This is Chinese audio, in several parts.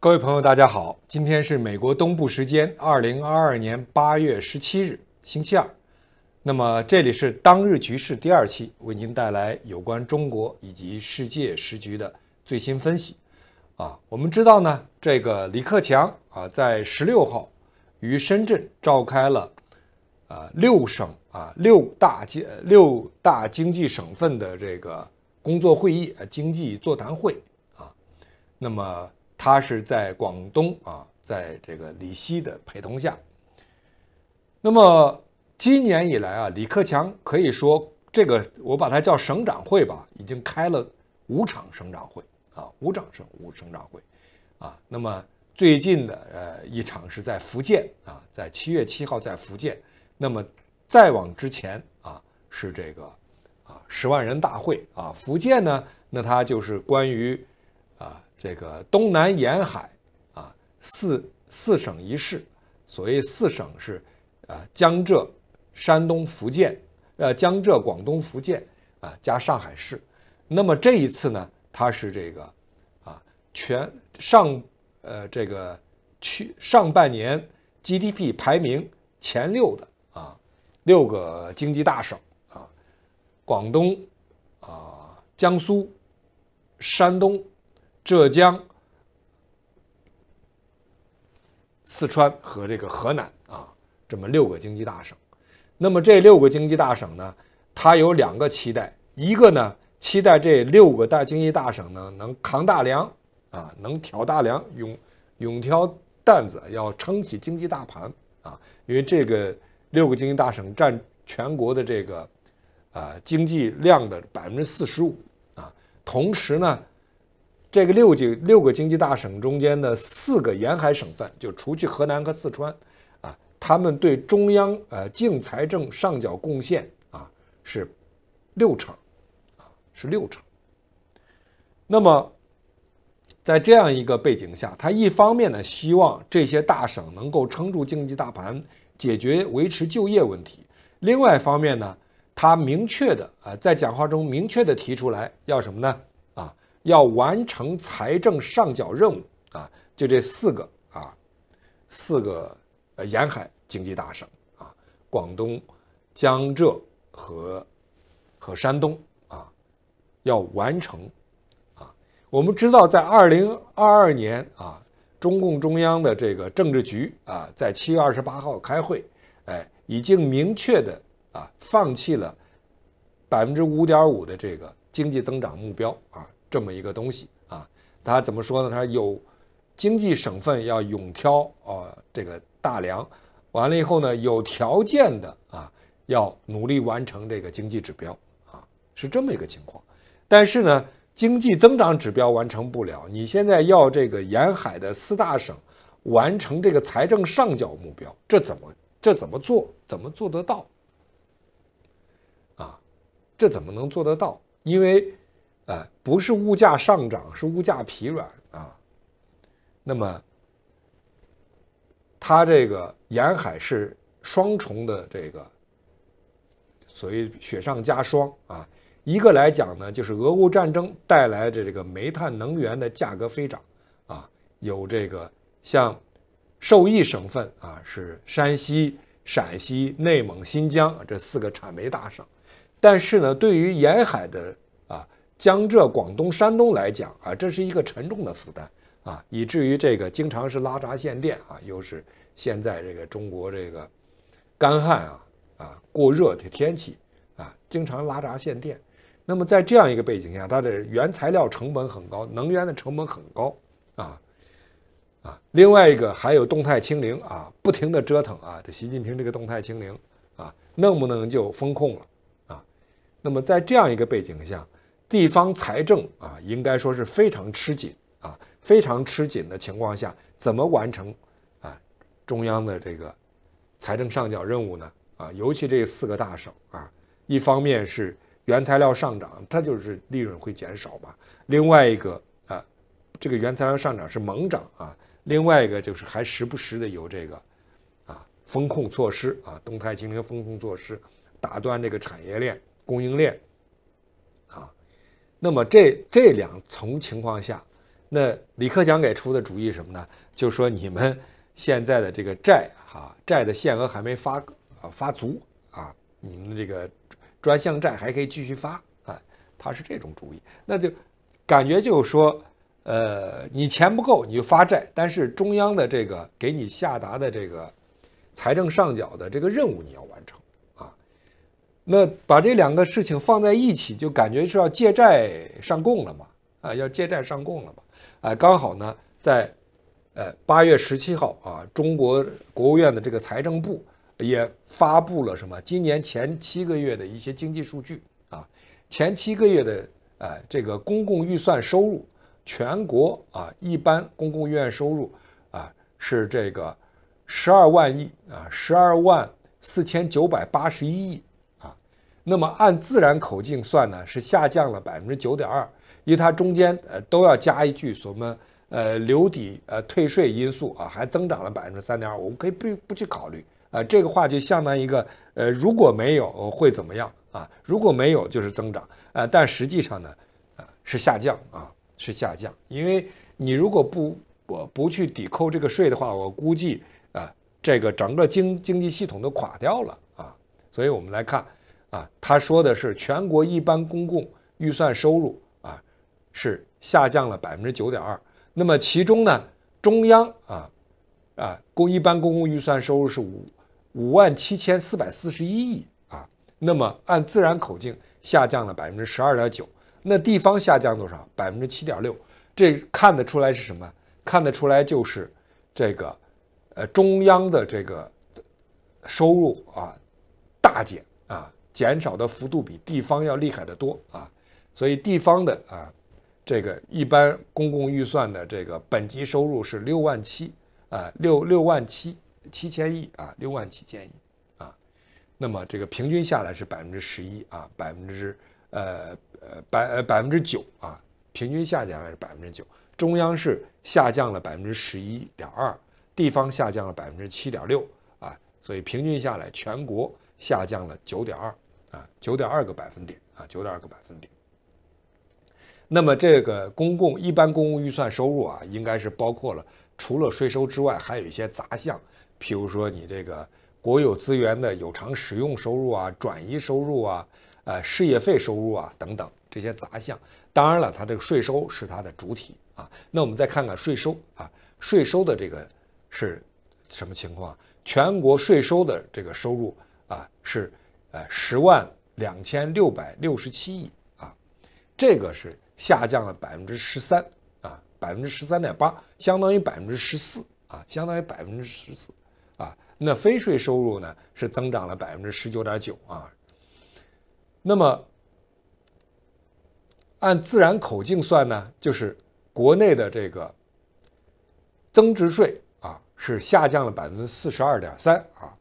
各位朋友，大家好！今天是美国东部时间二零二二年八月十七日，星期二。那么，这里是当日局势第二期，为您带来有关中国以及世界时局的最新分析。啊，我们知道呢，这个李克强啊，在十六号于深圳召开了啊六省啊六大经六大经济省份的这个工作会议啊经济座谈会啊。那么他是在广东啊，在这个李希的陪同下。那么今年以来啊，李克强可以说这个我把它叫省长会吧，已经开了五场省长会啊，五场省五省长会，啊，那么最近的呃一场是在福建啊，在七月七号在福建。那么再往之前啊，是这个啊十万人大会啊，福建呢，那他就是关于。啊，这个东南沿海啊，四四省一市，所谓四省是，啊，江浙、山东、福建，呃，江浙、广东、福建，啊，加上海市。那么这一次呢，它是这个，啊，全上，呃，这个去上半年 GDP 排名前六的啊，六个经济大省啊，广东，啊，江苏，山东。浙江、四川和这个河南啊，这么六个经济大省。那么这六个经济大省呢，它有两个期待：一个呢，期待这六个大经济大省呢能扛大梁啊，能挑大梁，勇勇挑担子，要撑起经济大盘啊。因为这个六个经济大省占全国的这个啊，经济量的百分之四十五啊。同时呢。这个六经六个经济大省中间的四个沿海省份，就除去河南和四川，啊，他们对中央呃净财政上缴贡献啊是六成，啊是六成。那么，在这样一个背景下，他一方面呢希望这些大省能够撑住经济大盘，解决维持就业问题；另外一方面呢，他明确的啊在讲话中明确的提出来要什么呢？要完成财政上缴任务啊，就这四个啊，四个呃沿海经济大省啊，广东、江浙和和山东啊，要完成啊。我们知道，在二零二二年啊，中共中央的这个政治局啊，在七月二十八号开会，哎，已经明确的啊，放弃了百分之五点五的这个经济增长目标啊。这么一个东西啊，他怎么说呢？他说有经济省份要勇挑啊。这个大梁，完了以后呢，有条件的啊要努力完成这个经济指标啊，是这么一个情况。但是呢，经济增长指标完成不了，你现在要这个沿海的四大省完成这个财政上缴目标，这怎么这怎么做怎么做得到？啊，这怎么能做得到？因为呃，不是物价上涨，是物价疲软啊。那么，它这个沿海是双重的这个，所以雪上加霜啊。一个来讲呢，就是俄乌战争带来的这个煤炭能源的价格飞涨啊。有这个像受益省份啊，是山西、陕西、内蒙、新疆这四个产煤大省，但是呢，对于沿海的啊。江浙、广东、山东来讲啊，这是一个沉重的负担啊，以至于这个经常是拉闸限电啊，又是现在这个中国这个干旱啊啊过热的天气啊，经常拉闸限电。那么在这样一个背景下，它的原材料成本很高，能源的成本很高啊啊。另外一个还有动态清零啊，不停的折腾啊，这习近平这个动态清零啊，能不能就封控了啊？那么在这样一个背景下。地方财政啊，应该说是非常吃紧啊，非常吃紧的情况下，怎么完成啊中央的这个财政上缴任务呢？啊，尤其这四个大省啊，一方面是原材料上涨，它就是利润会减少吧；另外一个啊，这个原材料上涨是猛涨啊；另外一个就是还时不时的有这个啊风控措施啊，动态清零风控措施，打断这个产业链供应链。那么这这两从情况下，那李克强给出的主意什么呢？就说你们现在的这个债哈，债的限额还没发啊发足啊，你们这个专项债还可以继续发啊，他是这种主意。那就感觉就是说，呃，你钱不够你就发债，但是中央的这个给你下达的这个财政上缴的这个任务你要完成。那把这两个事情放在一起，就感觉是要借债上供了嘛？啊，要借债上供了嘛？啊，刚好呢，在，呃，八月十七号啊，中国国务院的这个财政部也发布了什么？今年前七个月的一些经济数据啊，前七个月的呃，这个公共预算收入，全国啊，一般公共预算收入啊是这个十二万亿啊，十二万四千九百八十一亿。那么按自然口径算呢，是下降了百分之九点二，因为它中间呃都要加一句什么呃留底呃退税因素啊，还增长了百分之三点二，我们可以不不去考虑啊，这个话就相当于一个呃如果没有会怎么样啊？如果没有就是增长啊，但实际上呢啊是下降啊是下降，因为你如果不我不去抵扣这个税的话，我估计啊这个整个经经济系统都垮掉了啊，所以我们来看。啊，他说的是全国一般公共预算收入啊，是下降了百分之九点二。那么其中呢，中央啊，啊公一般公共预算收入是五五万七千四百四十一亿啊。那么按自然口径下降了百分之十二点九，那地方下降多少？百分之七点六。这看得出来是什么？看得出来就是这个，呃，中央的这个收入啊，大减。减少的幅度比地方要厉害得多啊，所以地方的啊，这个一般公共预算的这个本级收入是六万七啊，六六万七七千亿啊，六万七千亿啊，那么这个平均下来是百分之十一啊，百分之呃呃百百分之九啊，平均下降是百分之九，中央是下降了百分之十一点二，地方下降了百分之七点六啊，所以平均下来全国下降了九点二。啊，九点二个百分点啊，九点二个百分点。那么这个公共一般公共预算收入啊，应该是包括了除了税收之外，还有一些杂项，譬如说你这个国有资源的有偿使用收入啊、转移收入啊、呃事业费收入啊等等这些杂项。当然了，它这个税收是它的主体啊。那我们再看看税收啊，税收的这个是什么情况？全国税收的这个收入啊是。哎，十万两千六百六十七亿啊，这个是下降了百分之十三啊，百分之十三点八，相当于百分之十四啊，相当于百分之十四啊。那非税收入呢是增长了百分之十九点九啊。那么按自然口径算呢，就是国内的这个增值税啊是下降了百分之四十二点三啊。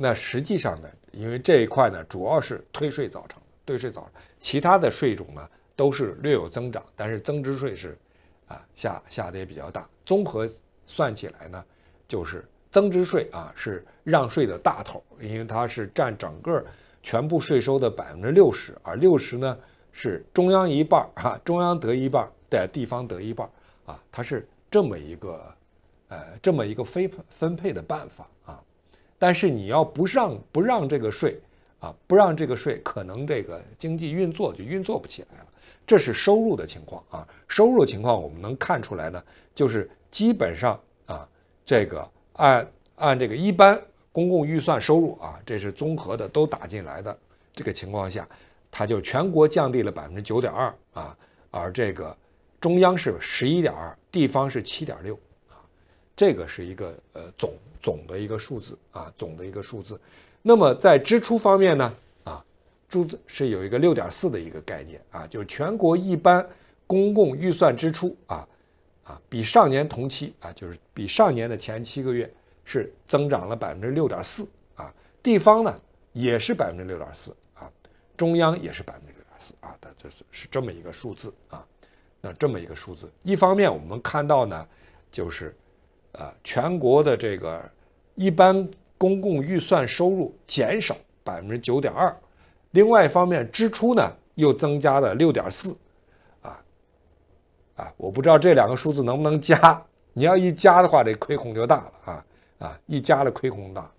那实际上呢，因为这一块呢，主要是退税造成，退税造成，其他的税种呢都是略有增长，但是增值税是，啊下下的也比较大。综合算起来呢，就是增值税啊是让税的大头，因为它是占整个全部税收的百分之六十，而六十呢是中央一半儿哈，中央得一半儿，地方得一半儿啊，它是这么一个，呃，这么一个分分配的办法。但是你要不让不让这个税，啊，不让这个税，可能这个经济运作就运作不起来了。这是收入的情况啊，收入情况我们能看出来呢，就是基本上啊，这个按按这个一般公共预算收入啊，这是综合的都打进来的这个情况下，它就全国降低了百分之九点二啊，而这个中央是十一点二，地方是七点六啊，这个是一个呃总。总的一个数字啊，总的一个数字。那么在支出方面呢，啊，数字是有一个六点四的一个概念啊，就是全国一般公共预算支出啊，啊，比上年同期啊，就是比上年的前七个月是增长了百分之六点四啊，地方呢也是百分之六点四啊，中央也是百分之六点四啊，它就是是这么一个数字啊，那这么一个数字，一方面我们看到呢，就是。啊，全国的这个一般公共预算收入减少百分之九点二，另外一方面支出呢又增加了六点四，啊，啊，我不知道这两个数字能不能加，你要一加的话，这亏空就大了啊啊，一加的亏空大，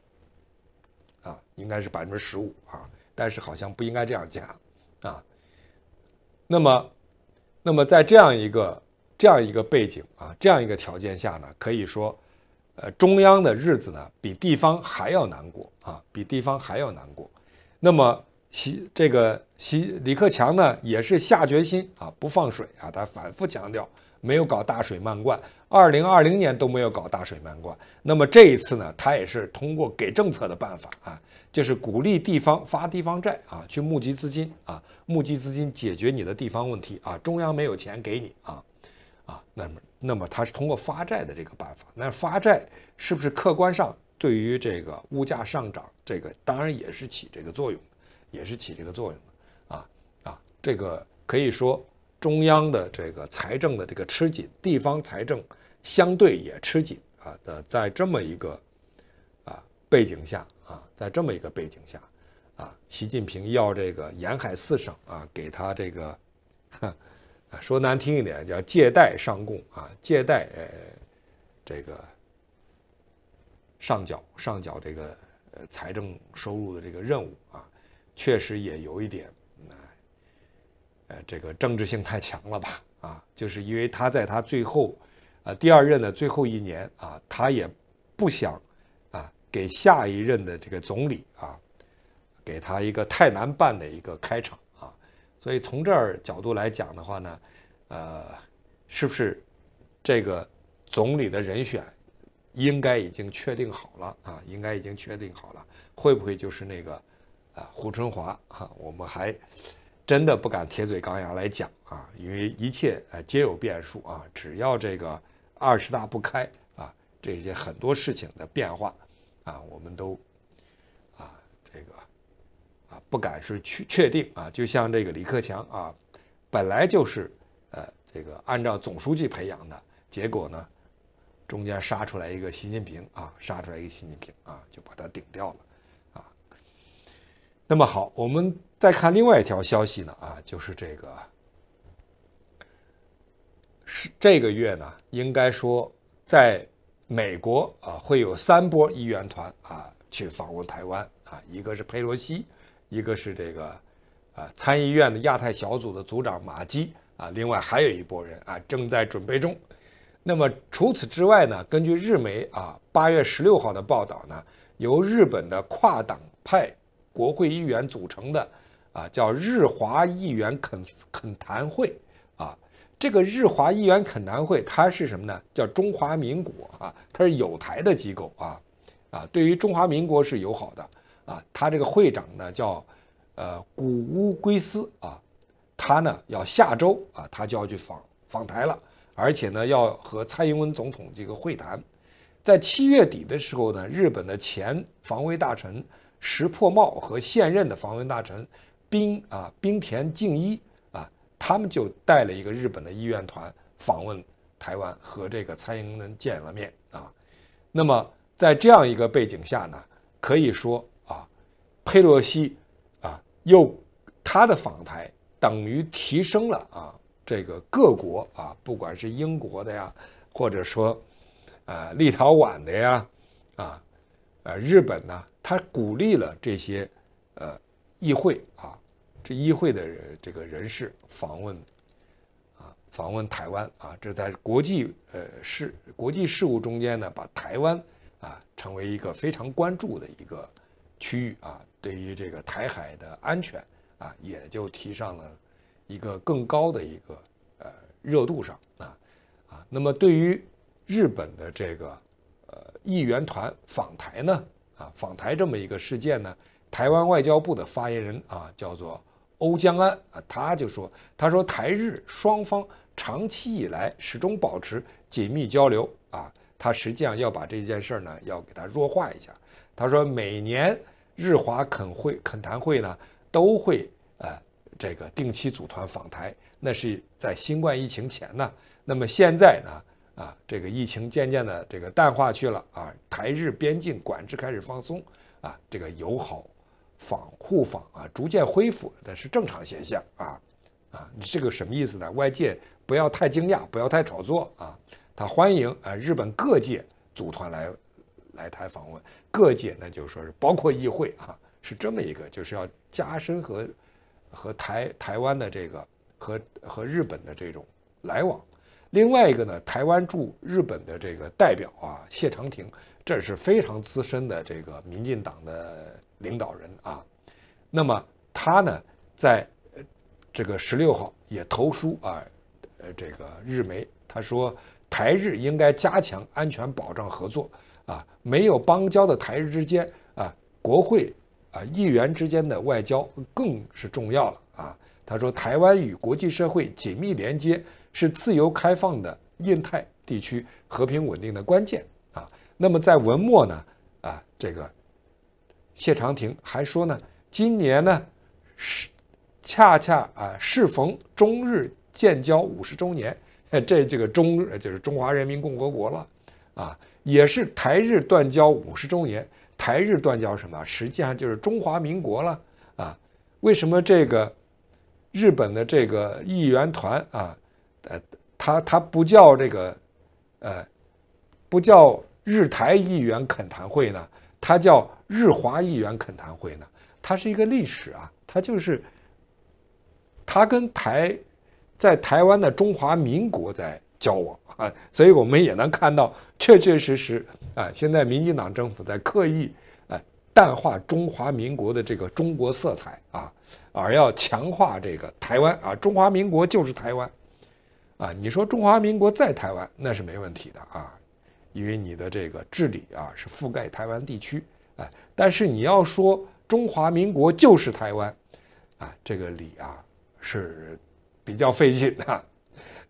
啊，应该是百分之十五啊，但是好像不应该这样加啊，那么，那么在这样一个。这样一个背景啊，这样一个条件下呢，可以说，呃，中央的日子呢比地方还要难过啊，比地方还要难过。那么习这个习李克强呢也是下决心啊，不放水啊，他反复强调没有搞大水漫灌，二零二零年都没有搞大水漫灌。那么这一次呢，他也是通过给政策的办法啊，就是鼓励地方发地方债啊，去募集资金啊，募集资金解决你的地方问题啊，中央没有钱给你啊。啊，那么，那么他是通过发债的这个办法，那发债是不是客观上对于这个物价上涨，这个当然也是起这个作用，也是起这个作用的。啊啊，这个可以说中央的这个财政的这个吃紧，地方财政相对也吃紧啊。的在这么一个啊背景下啊，在这么一个背景下，啊，习近平要这个沿海四省啊给他这个。说难听一点，叫借贷上供啊，借贷呃，这个上缴上缴这个呃财政收入的这个任务啊，确实也有一点，呃，这个政治性太强了吧啊，就是因为他在他最后啊第二任的最后一年啊，他也不想啊给下一任的这个总理啊给他一个太难办的一个开场。所以从这儿角度来讲的话呢，呃，是不是这个总理的人选应该已经确定好了啊？应该已经确定好了，会不会就是那个啊胡春华？哈，我们还真的不敢铁嘴钢牙来讲啊，因为一切呃皆有变数啊。只要这个二十大不开啊，这些很多事情的变化啊，我们都。不敢是确确定啊，就像这个李克强啊，本来就是呃这个按照总书记培养的，结果呢，中间杀出来一个习近平啊，杀出来一个习近平啊，就把他顶掉了啊。那么好，我们再看另外一条消息呢啊，就是这个是这个月呢，应该说在美国啊会有三波议员团啊去访问台湾啊，一个是佩洛西。一个是这个，啊参议院的亚太小组的组长马基啊，另外还有一波人啊正在准备中。那么除此之外呢，根据日媒啊八月十六号的报道呢，由日本的跨党派国会议员组成的啊叫日华议员恳恳谈会啊，这个日华议员恳谈会它是什么呢？叫中华民国啊，它是有台的机构啊啊，对于中华民国是友好的。啊，他这个会长呢叫，呃，古乌圭斯啊，他呢要下周啊，他就要去访访台了，而且呢要和蔡英文总统这个会谈。在七月底的时候呢，日本的前防卫大臣石破茂和现任的防卫大臣冰啊冰田敬一啊，他们就带了一个日本的医院团访问台湾，和这个蔡英文见了面啊。那么在这样一个背景下呢，可以说。佩洛西啊，又他的访台等于提升了啊，这个各国啊，不管是英国的呀，或者说，呃，立陶宛的呀，啊，呃，日本呢，他鼓励了这些，呃，议会啊，这议会的这个人士访问，啊，访问台湾啊，这在国际呃事国际事务中间呢，把台湾啊成为一个非常关注的一个区域啊。对于这个台海的安全啊，也就提上了一个更高的一个呃热度上啊啊。那么对于日本的这个呃议员团访台呢啊访台这么一个事件呢，台湾外交部的发言人啊叫做欧江安啊，他就说他说台日双方长期以来始终保持紧密交流啊，他实际上要把这件事儿呢要给它弱化一下。他说每年。日华恳会恳谈会呢，都会呃这个定期组团访台，那是在新冠疫情前呢。那么现在呢，啊这个疫情渐渐的这个淡化去了啊，台日边境管制开始放松啊，这个友好访互访啊逐渐恢复，那是正常现象啊啊，这个什么意思呢？外界不要太惊讶，不要太炒作啊。他欢迎啊日本各界组团来来台访问。各界呢，就是说是包括议会啊，是这么一个，就是要加深和和台台湾的这个和和日本的这种来往。另外一个呢，台湾驻日本的这个代表啊，谢长廷，这是非常资深的这个民进党的领导人啊。那么他呢，在这个十六号也投书啊，呃，这个日媒，他说台日应该加强安全保障合作。啊，没有邦交的台日之间啊，国会啊，议员之间的外交更是重要了啊。他说，台湾与国际社会紧密连接，是自由开放的印太地区和平稳定的关键啊。那么在文末呢，啊，这个谢长廷还说呢，今年呢是恰恰啊适逢中日建交五十周年，这这个中就是中华人民共和国了啊。也是台日断交五十周年。台日断交什么？实际上就是中华民国了啊。为什么这个日本的这个议员团啊，呃，他他不叫这个呃不叫日台议员恳谈会呢？他叫日华议员恳谈会呢？它是一个历史啊，它就是它跟台在台湾的中华民国在。交往啊，所以我们也能看到，确确实实啊，现在民进党政府在刻意哎淡化中华民国的这个中国色彩啊，而要强化这个台湾啊，中华民国就是台湾啊。你说中华民国在台湾那是没问题的啊，因为你的这个治理啊是覆盖台湾地区哎，但是你要说中华民国就是台湾，啊，这个理啊是比较费劲的。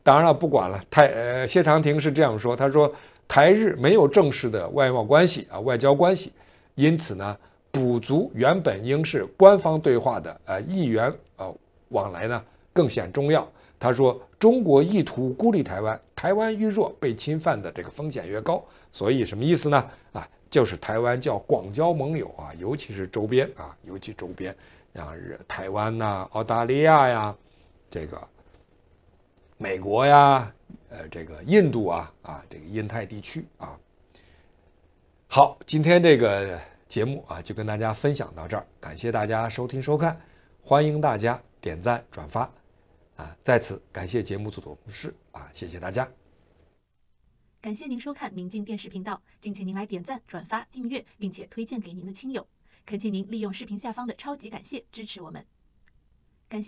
当然了，不管了，台呃谢长廷是这样说，他说台日没有正式的外贸关系啊，外交关系，因此呢，补足原本应是官方对话的呃议员呃往来呢更显重要。他说中国意图孤立台湾，台湾愈弱被侵犯的这个风险越高，所以什么意思呢？啊，就是台湾叫广交盟友啊，尤其是周边啊，尤其周边，像台湾呐、澳大利亚呀，这个。美国呀，呃，这个印度啊，啊，这个印太地区啊。好，今天这个节目啊，就跟大家分享到这儿，感谢大家收听收看，欢迎大家点赞转发，啊，在此感谢节目组的同事啊，谢谢大家。感谢您收看明镜电视频道，敬请您来点赞、转发、订阅，并且推荐给您的亲友，恳请您利用视频下方的超级感谢支持我们，感。